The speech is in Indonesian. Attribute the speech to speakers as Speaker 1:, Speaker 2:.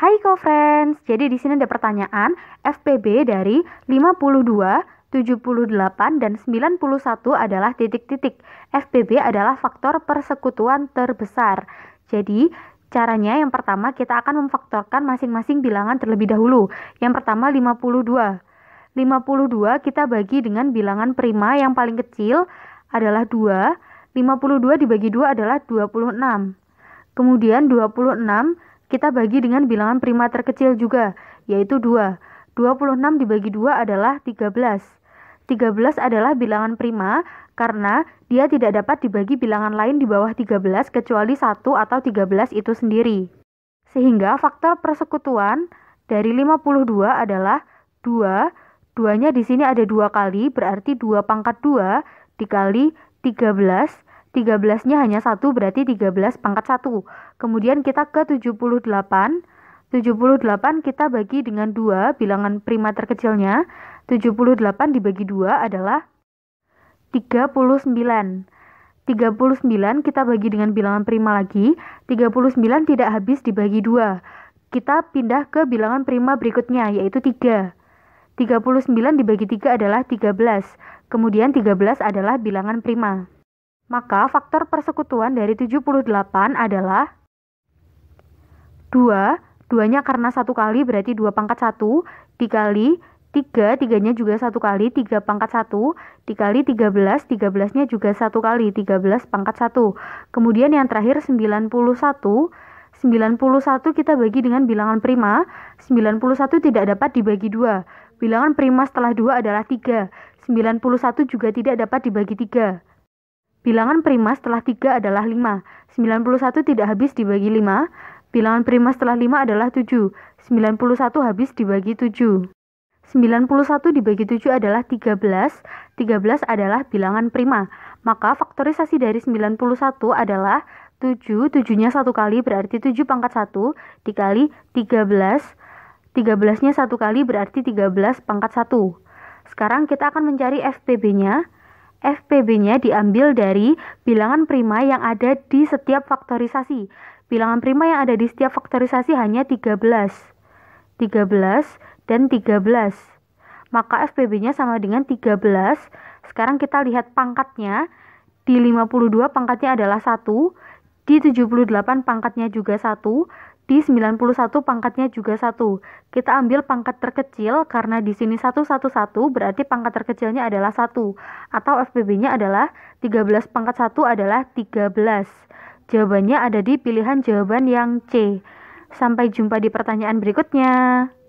Speaker 1: Hai co-friends, jadi di sini ada pertanyaan FPB dari 52, 78, dan 91 adalah titik-titik. FPB adalah faktor persekutuan terbesar. Jadi, Caranya yang pertama kita akan memfaktorkan masing-masing bilangan terlebih dahulu. Yang pertama 52. 52 kita bagi dengan bilangan prima yang paling kecil adalah 2. 52 dibagi 2 adalah 26. Kemudian 26 kita bagi dengan bilangan prima terkecil juga, yaitu 2. 26 dibagi 2 adalah 13. 13 adalah bilangan prima karena dia tidak dapat dibagi bilangan lain di bawah 13 kecuali 1 atau 13 itu sendiri. Sehingga faktor persekutuan dari 52 adalah 2, 2-nya di sini ada dua kali berarti 2 pangkat 2 dikali 13 13-nya hanya satu berarti 13 pangkat 1. Kemudian kita ke 78. 78 kita bagi dengan 2 bilangan prima terkecilnya. 78 dibagi 2 adalah 39. 39 kita bagi dengan bilangan prima lagi. 39 tidak habis dibagi 2. Kita pindah ke bilangan prima berikutnya yaitu 3. 39 dibagi 3 adalah 13. Kemudian 13 adalah bilangan prima. Maka faktor persekutuan dari 78 adalah 2, 2-nya karena satu kali berarti 2 pangkat 1 dikali 3, 3-nya juga satu kali, 3 pangkat 1, dikali 13, 13-nya juga satu kali, 13 pangkat 1. Kemudian yang terakhir 91, 91 kita bagi dengan bilangan prima, 91 tidak dapat dibagi 2 Bilangan prima setelah 2 adalah 3, 91 juga tidak dapat dibagi 3. Bilangan prima setelah 3 adalah 5. 91 tidak habis dibagi 5. Bilangan prima setelah 5 adalah 7. 91 habis dibagi 7. 91 dibagi 7 adalah 13. 13 adalah bilangan prima. Maka faktorisasi dari 91 adalah 7, 7-nya 1 kali berarti 7 pangkat 1 dikali 13. 13-nya 1 kali berarti 13 pangkat 1. Sekarang kita akan mencari FPB-nya. FPB-nya diambil dari bilangan prima yang ada di setiap faktorisasi. Bilangan prima yang ada di setiap faktorisasi hanya 13. 13 dan 13. Maka FPB-nya sama dengan 13. Sekarang kita lihat pangkatnya. Di 52 pangkatnya adalah 1 di 78 pangkatnya juga satu, di 91 pangkatnya juga satu. Kita ambil pangkat terkecil karena di sini 111 berarti pangkat terkecilnya adalah satu. atau FPB-nya adalah 13 pangkat 1 adalah 13. Jawabannya ada di pilihan jawaban yang C. Sampai jumpa di pertanyaan berikutnya.